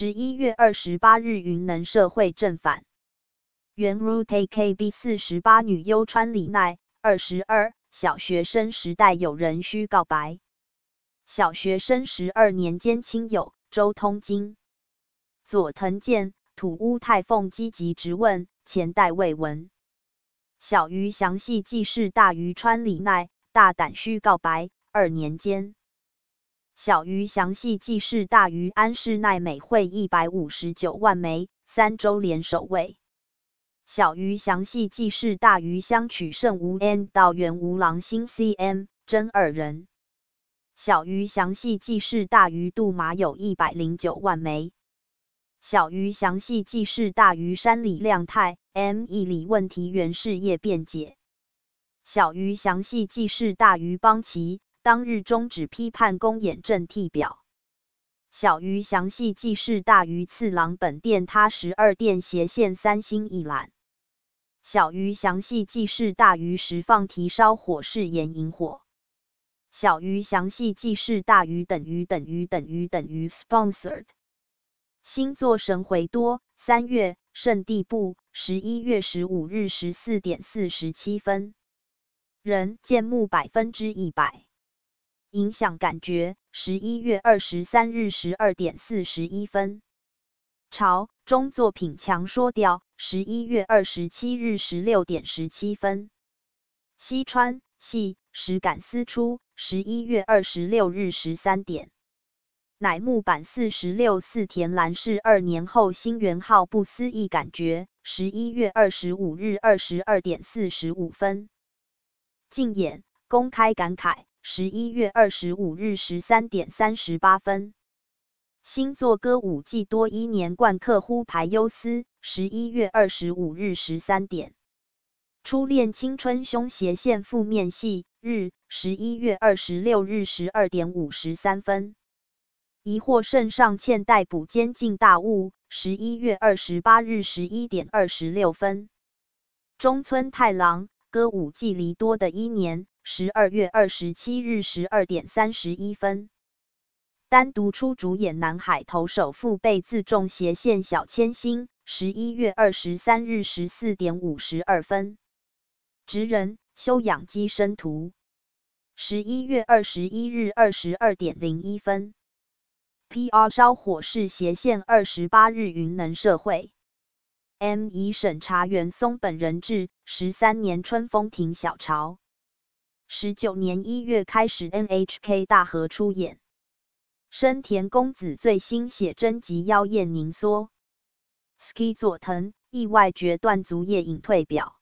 十一月二十八日，云能社会正反。原 RouteKB 四十八女优川里奈二十二，小学生时代有人需告白。小学生十二年间亲友周通金。佐藤健、土屋太凤积极质问，前代未闻。小鱼详细记事，大鱼川里奈大胆需告白二年间。小鱼详细记事大于安室奈美惠一百五十九万枚，三周连首位。小鱼详细记事大于相取胜无 N 到原无狼星 CM 真二人。小鱼详细记事大于杜马有一百零九万枚。小鱼详细记事大于山里亮太 M 一里问题原事业辩解。小鱼详细记事大于邦奇当日终止批判公演正替表。小于详细记事大于次郎本店他十二店斜线三星一览。小于详细记事大于十放提烧火势炎萤火。小于详细记事大于等于等于等于等于 sponsored 星座神回多三月圣地部十一月十五日十四点四十七分人建木百分之一百。影响感觉。十一月二十三日十二点四十一分，朝中作品强说调。十一月二十七日十六点十七分，西川系石敢思出。十一月二十六日十三点，乃木坂四十六四田兰士二年后新元号不思议感觉。十一月二十五日二十二点四十五分，近演公开感慨。十一月二十五日十三点三十八分，星座歌舞伎多一年冠客呼排优思，十一月二十五日十三点，初恋青春凶斜线负面戏日。十一月二十六日十二点五十三分，疑惑圣上欠逮捕监禁大雾。十一月二十八日十一点二十六分，中村太郎歌舞伎离多的一年。十二月二十七日十二点三十一分，单独出主演南海投手父辈自重斜线小千星。十一月二十三日十四点五十二分，职人修养机身图。十一月二十一日二十二点零一分，P.R. 烧火是斜线二十八日云能社会 M 一审查员松本人志十三年春风亭小潮。十九年一月开始，NHK 大河出演。深田恭子最新写真集《妖艳凝缩》。ski 佐藤意外决断足业隐退表。